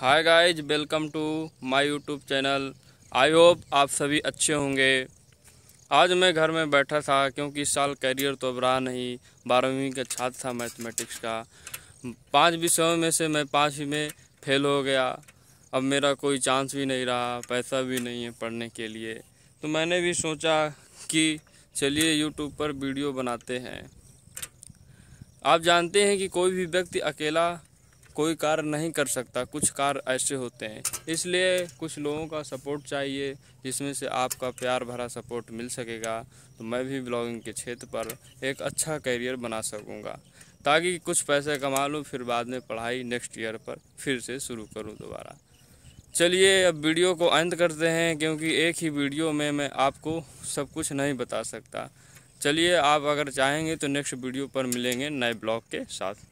hi guys welcome to my YouTube channel I hope आप सभी अच्छे होंगे आज मैं घर में बैठा था क्योंकि इस साल करियर तो अब रहा नहीं बारहवीं का छात्र था मैथमेटिक्स का पांच विषयों में से मैं पांच ही में फेल हो गया अब मेरा कोई चांस भी नहीं रहा पैसा भी नहीं है पढ़ने के लिए तो मैंने भी सोचा कि चलिए यूट्यूब पर वीडियो बनाते हैं आप जानते हैं कि कोई भी व्यक्ति अकेला कोई कार्य नहीं कर सकता कुछ कार्य ऐसे होते हैं इसलिए कुछ लोगों का सपोर्ट चाहिए जिसमें से आपका प्यार भरा सपोर्ट मिल सकेगा तो मैं भी ब्लॉगिंग के क्षेत्र पर एक अच्छा करियर बना सकूँगा ताकि कुछ पैसे कमा लूँ फिर बाद में पढ़ाई नेक्स्ट ईयर पर फिर से शुरू करूँ दोबारा चलिए अब वीडियो को अंत करते हैं क्योंकि एक ही वीडियो में मैं आपको सब कुछ नहीं बता सकता चलिए आप अगर चाहेंगे तो नेक्स्ट वीडियो पर मिलेंगे नए ब्लॉग के साथ